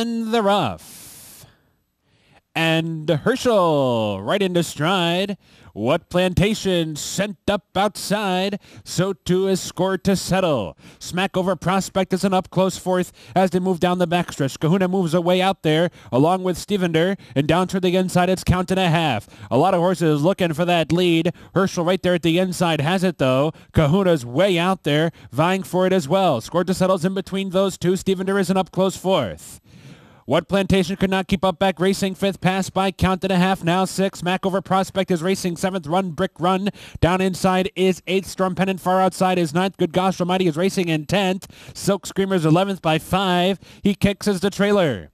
and the rough. And Herschel, right into stride. What plantation sent up outside, so too is score to settle. Smack over Prospect is an up-close fourth as they move down the backstretch. Kahuna moves away out there, along with Stevender, and down toward the inside, it's count and a half. A lot of horses looking for that lead. Herschel right there at the inside has it, though. Kahuna's way out there, vying for it as well. Score to settle's in between those two. Stevender is an up-close fourth. What Plantation could not keep up back, racing fifth, pass by, count and a half, now six. Macover Prospect is racing seventh, run, brick, run. Down inside is eighth, Storm Pennant, far outside is ninth. Good Gosh Almighty is racing in tenth. Silk Screamer's 11th by five. He kicks as the trailer.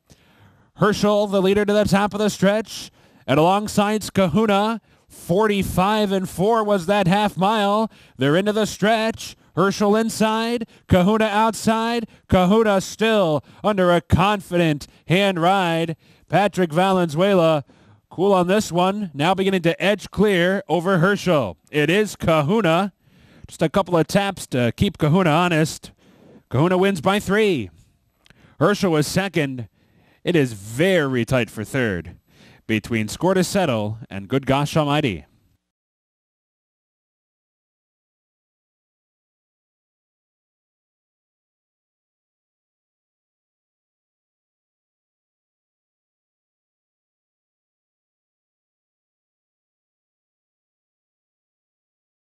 Herschel, the leader to the top of the stretch. And alongside Kahuna, 45 and 4 was that half mile. They're into the stretch. Herschel inside, Kahuna outside, Kahuna still under a confident hand ride. Patrick Valenzuela cool on this one. Now beginning to edge clear over Herschel. It is Kahuna. Just a couple of taps to keep Kahuna honest. Kahuna wins by three. Herschel was second. It is very tight for third between Score to Settle and Good Gosh Almighty.